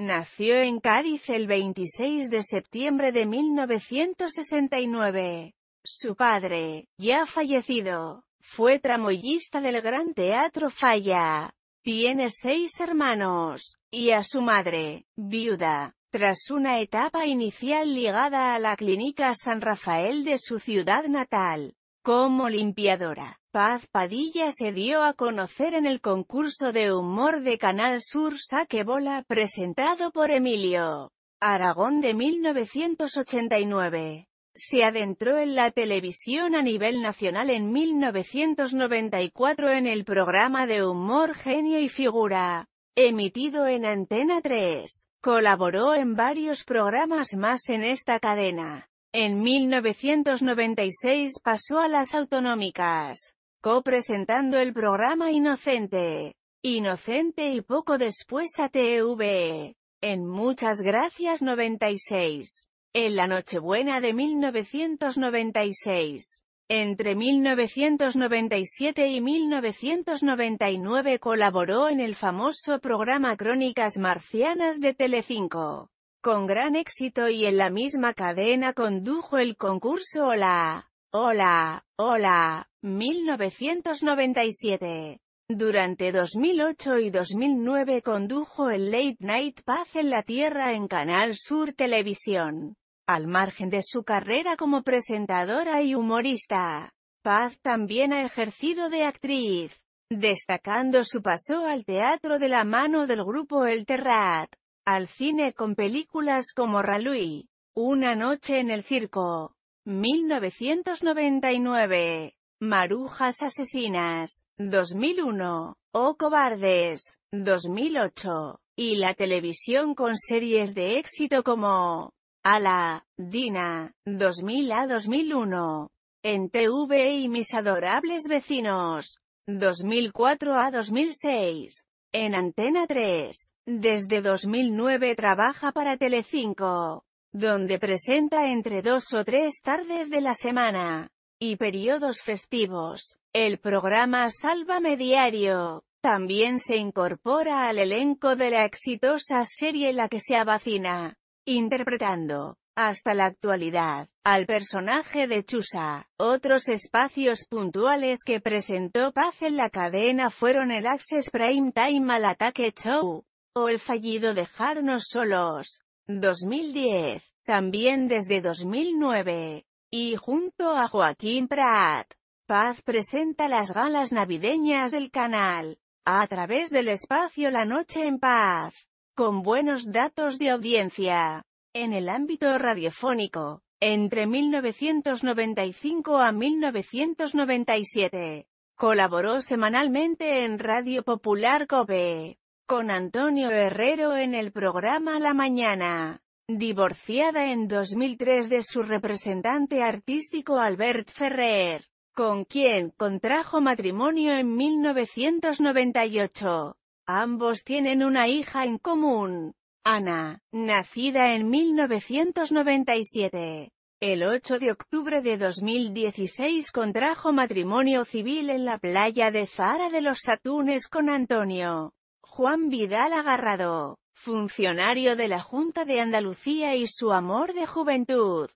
Nació en Cádiz el 26 de septiembre de 1969. Su padre, ya fallecido, fue tramoyista del Gran Teatro Falla. Tiene seis hermanos, y a su madre, viuda, tras una etapa inicial ligada a la Clínica San Rafael de su ciudad natal, como limpiadora. Paz Padilla se dio a conocer en el concurso de humor de Canal Sur Saquebola Bola, presentado por Emilio Aragón de 1989. Se adentró en la televisión a nivel nacional en 1994 en el programa de humor Genio y Figura, emitido en Antena 3. Colaboró en varios programas más en esta cadena. En 1996 pasó a las autonómicas. Co-presentando el programa Inocente. Inocente y poco después ATV. En Muchas Gracias 96. En la Nochebuena de 1996. Entre 1997 y 1999 colaboró en el famoso programa Crónicas Marcianas de Telecinco. Con gran éxito y en la misma cadena condujo el concurso Hola, Hola, Hola, 1997. Durante 2008 y 2009 condujo el Late Night Paz en la Tierra en Canal Sur Televisión. Al margen de su carrera como presentadora y humorista, Paz también ha ejercido de actriz, destacando su paso al teatro de la mano del grupo El Terrat, al cine con películas como Raluí, Una noche en el circo, 1999. Marujas Asesinas, 2001, O Cobardes, 2008, y la televisión con series de éxito como Ala, Dina, 2000 a 2001, en TV y Mis Adorables Vecinos, 2004 a 2006, en Antena 3, desde 2009 trabaja para Telecinco, donde presenta entre dos o tres tardes de la semana y periodos festivos. El programa Sálvame Diario también se incorpora al elenco de la exitosa serie La que se abacina, interpretando, hasta la actualidad, al personaje de Chusa. Otros espacios puntuales que presentó Paz en la cadena fueron el Access Prime Time al Ataque Show, o el fallido Dejarnos Solos, 2010, también desde 2009 y junto a Joaquín Prat. Paz presenta las galas navideñas del canal, a través del espacio La Noche en Paz, con buenos datos de audiencia. En el ámbito radiofónico, entre 1995 a 1997, colaboró semanalmente en Radio Popular Cope, con Antonio Herrero en el programa La Mañana divorciada en 2003 de su representante artístico Albert Ferrer, con quien contrajo matrimonio en 1998. Ambos tienen una hija en común, Ana, nacida en 1997. El 8 de octubre de 2016 contrajo matrimonio civil en la playa de Zara de los Satunes con Antonio Juan Vidal Agarrado funcionario de la Junta de Andalucía y su amor de juventud.